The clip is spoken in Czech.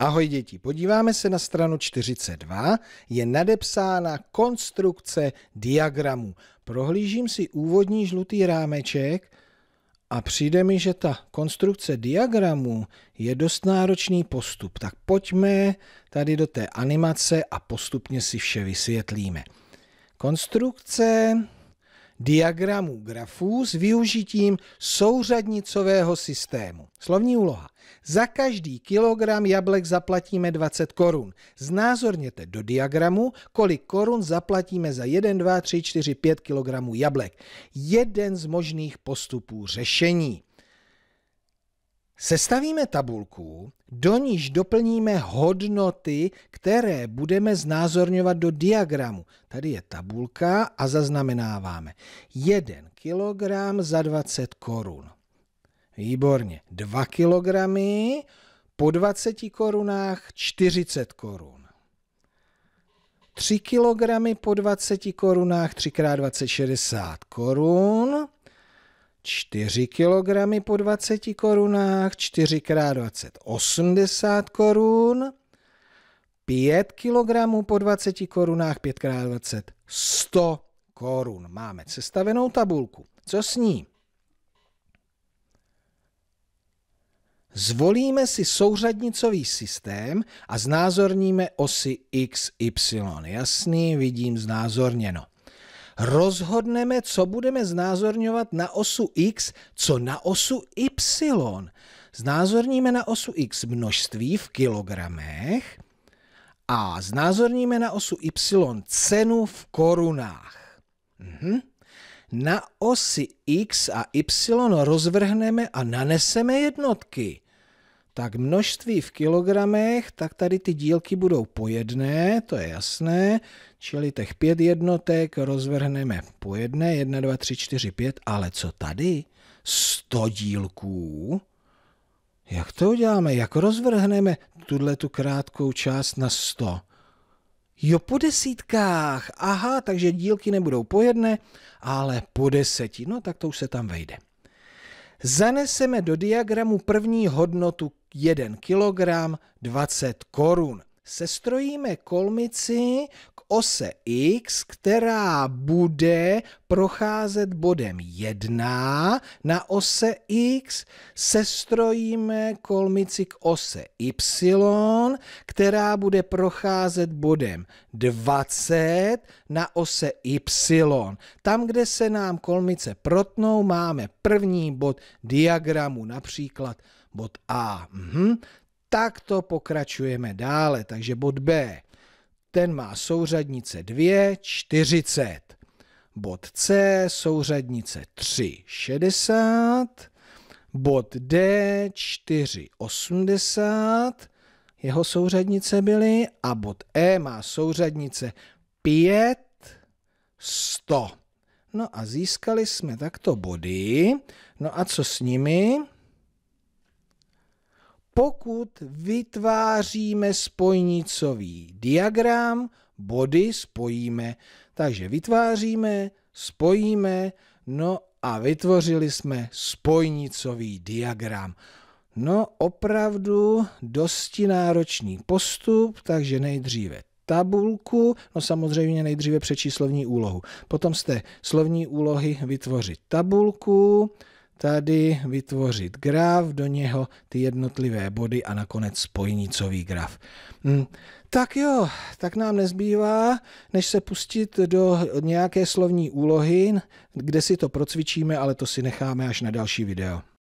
Ahoj děti, podíváme se na stranu 42, je nadepsána konstrukce diagramu. Prohlížím si úvodní žlutý rámeček a přijde mi, že ta konstrukce diagramu je dost náročný postup. Tak pojďme tady do té animace a postupně si vše vysvětlíme. Konstrukce diagramů grafů s využitím souřadnicového systému. Slovní úloha. Za každý kilogram jablek zaplatíme 20 korun. Znázorněte do diagramu, kolik korun zaplatíme za 1, 2, 3, 4, 5 kilogramů jablek. Jeden z možných postupů řešení. Sestavíme tabulku, do níž doplníme hodnoty, které budeme znázorňovat do diagramu. Tady je tabulka a zaznamenáváme 1 kg za 20 korun. Výborně, 2 kg po 20 korunách 40 korun. 3 kg po 20 korunách 3x20 60 korun. 4 kg po 20 korunách, 4 x 20 80 korun, 5 kg po 20 korunách, 5 x 20 100 korun. Máme sestavenou tabulku. Co s ní? Zvolíme si souřadnicový systém a znázorníme osy x, y. Jasný, vidím znázorněno rozhodneme, co budeme znázorňovat na osu x, co na osu y. Znázorníme na osu x množství v kilogramech a znázorníme na osu y cenu v korunách. Mhm. Na osi x a y rozvrhneme a naneseme jednotky tak množství v kilogramech, tak tady ty dílky budou po jedné, to je jasné, čili těch pět jednotek rozvrhneme po jedné, jedna, dva, tři, čtyři, pět, ale co tady? Sto dílků? Jak to uděláme? Jak rozvrhneme tuhle tu krátkou část na sto? Jo, po desítkách. Aha, takže dílky nebudou po jedné, ale po deseti. No, tak to už se tam vejde. Zaneseme do diagramu první hodnotu 1 kg 20 korun sestrojíme kolmici k ose x, která bude procházet bodem 1 na ose x, sestrojíme kolmici k ose y, která bude procházet bodem 20 na ose y. Tam, kde se nám kolmice protnou, máme první bod diagramu, například bod A. Mhm. Tak to pokračujeme dále, takže bod B. Ten má souřadnice 2, 40. Bod C, souřadnice 3, 60. Bod D, 4, 80. Jeho souřadnice byly. A bod E má souřadnice 5, 100. No a získali jsme takto body. No a co s nimi? pokud vytváříme spojnicový diagram, body spojíme. Takže vytváříme, spojíme, no a vytvořili jsme spojnicový diagram. No opravdu dosti náročný postup, takže nejdříve tabulku, no samozřejmě nejdříve přečíslovní úlohu. Potom z té slovní úlohy vytvořit tabulku, tady vytvořit graf, do něho ty jednotlivé body a nakonec spojnicový graf. Hmm. Tak jo, tak nám nezbývá, než se pustit do nějaké slovní úlohy, kde si to procvičíme, ale to si necháme až na další video.